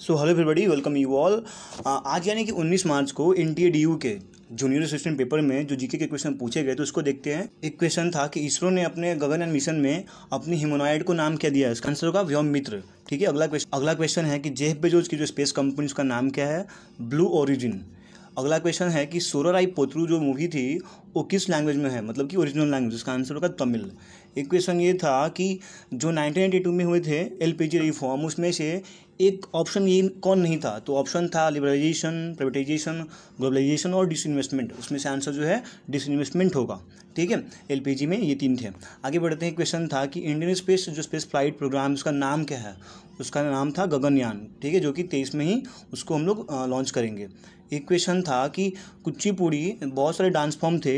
so hello everybody welcome you all आज यानी कि 19 मार्च को एन टी के जूनियर असिस्टेंट पेपर में जो जीके के क्वेश्चन पूछे गए तो उसको देखते हैं एक क्वेश्चन था कि इसरो ने अपने गगनयान मिशन में अपनी हिमोनाइड को नाम क्या दिया है इसका आंसर होगा व्योम मित्र ठीक है अगला क्वेश्चन अगला क्वेश्चन है कि जेफ बेजोज की जो स्पेस कंपनी उसका नाम क्या है ब्लू ओरिजिन अगला क्वेश्चन है कि आई पोतरू जो मूवी थी वो किस लैंग्वेज में है मतलब कि ओरिजिनल लैंग्वेज उसका आंसर होगा तमिल एक क्वेश्चन ये था कि जो 1992 में हुए थे एलपीजी रिफॉर्म उसमें से एक ऑप्शन ये कौन नहीं था तो ऑप्शन था लिबरलाइजेशन प्राइवेटाइजेशन ग्लोबलाइजेशन और डिसइन्वेस्टमेंट उसमें से आंसर जो है डिसइन्वेस्टमेंट होगा ठीक है एलपीजी में ये तीन थे आगे बढ़ते हैं क्वेश्चन था कि इंडियन स्पेस जो स्पेस फ्लाइट प्रोग्राम उसका नाम क्या है उसका नाम था गगनयान ठीक है जो कि तेईस में ही उसको हम लोग लॉन्च करेंगे एक क्वेश्चन था कि कुचिपुड़ी बहुत सारे डांस फॉर्म थे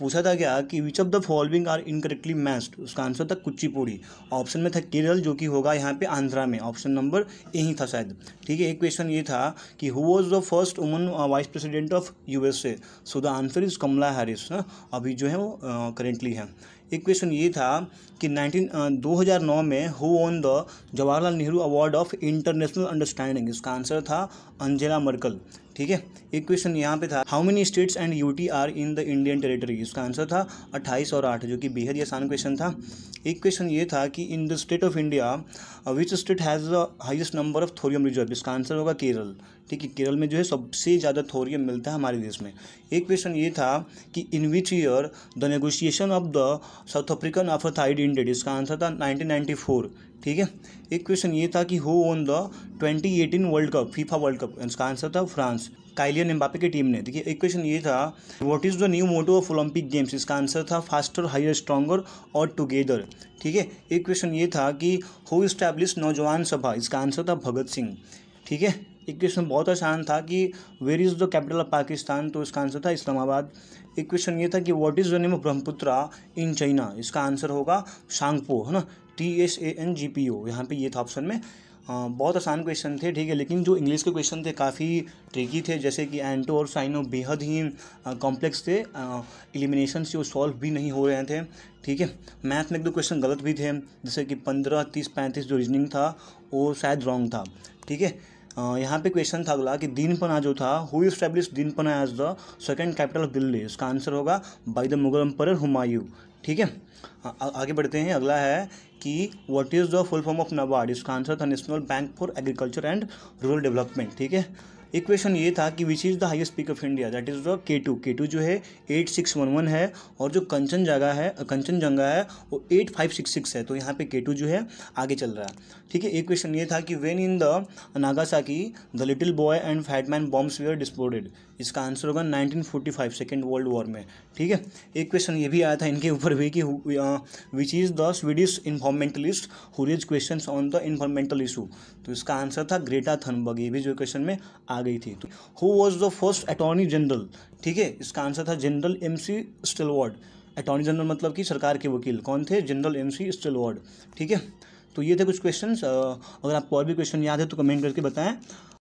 पूछा था क्या कि which of the following are incorrectly matched उसका आंसर था कुचिपुड़ी ऑप्शन में था केरल जो कि होगा यहाँ पे आंध्रा में ऑप्शन नंबर ए ही था शायद ठीक है एक क्वेश्चन ये था कि who was the first woman vice president of a so the answer is Kamala Harris अभी जो है वो करेंटली uh, है एक क्वेश्चन ये था कि uh, हजार नौ में who on the Jawaharlal Nehru award of international understanding इसका आंसर था अंजेला मर्कल ठीक है एक क्वेश्चन यहाँ पे था how many states and UT are in the Indian territory इसका आंसर था अट्ठाईस और आठ जो कि बेहद ही आसान क्वेश्चन था एक क्वेश्चन ये था कि in the state of India which state has the highest number of thorium reserve इसका आंसर होगा केरल ठीक है केरल में जो है सबसे ज़्यादा थोरियम मिलता है हमारे देश में एक क्वेश्चन ये था कि in which year the negotiation of the South African apartheid ended इसका आंसर था नाइनटीन ठीक है एक क्वेश्चन ये था कि who won the 2018 world cup FIFA world cup इसका आंसर था फ्रांस काइलियन एम्बापे की टीम ने देखिए एक क्वेश्चन ये था what is the new motto of Olympic games इसका आंसर था फास्टर हायर स्ट्रांगर और टुगेदर ठीक है एक क्वेश्चन ये था कि हो इस्टेब्लिश नौजवान सभा इसका आंसर था भगत सिंह ठीक है एक क्वेश्चन बहुत आसान था कि where is the capital of Pakistan तो इसका आंसर था इस्लामाबाद एक क्वेश्चन ये था कि what is the name of Brahmaputra in China इसका आंसर होगा शांगपो है ना T S A N G P O यहाँ पर ये था ऑप्शन में आ, बहुत आसान क्वेश्चन थे ठीक है लेकिन जो इंग्लिश के क्वेश्चन थे काफ़ी ट्रिकी थे जैसे कि एंटो और साइनो बेहद ही कॉम्प्लेक्स थे एलिमिनेशन से वो सॉल्व भी नहीं हो रहे थे ठीक है मैथ में एक दो क्वेश्चन गलत भी थे जैसे कि पंद्रह तीस पैंतीस जो रीजनिंग था वो शायद रॉन्ग था ठीक है यहाँ पे क्वेश्चन था अगला कि दीनपना जो था who establish Dinpanah as the second capital of Delhi इसका आंसर होगा by the Mughal emperor Humayun ठीक है आगे बढ़ते हैं अगला है कि what is the full form of NABARD इसका आंसर था national bank for agriculture and rural development ठीक है इक्वेशन ये था कि which is the highest peak of India that is the K two K two जो है एट सिक्स वन वन है और जो कंचन जगह है कंचन जंगा है वो एट फाइव सिक्स सिक्स है तो यहाँ पे के टू जो है आगे चल रहा है ठीक है इक्वेशन ये था कि when in the Nagasaki the little boy and fat man bombs were डिस्पोडेड इसका आंसर होगा nineteen forty five second world war में ठीक है एक क्वेश्चन ये भी आया था इनके ऊपर भी कि which is the Swedish environmentalist who question on the environmental issue तो इसका आंसर था ग्रेटा थनबर्ग ये भी जो क्वेश्चन में आ गई थी तो who was the first attorney general ठीक है इसका आंसर था general M C Setalvad attorney general मतलब कि सरकार के वकील कौन थे जनरल एम सी स्टिलवर्ड ठीक है तो ये थे कुछ क्वेश्चन अगर आपको और भी क्वेश्चन याद है तो कमेंट करके बताएं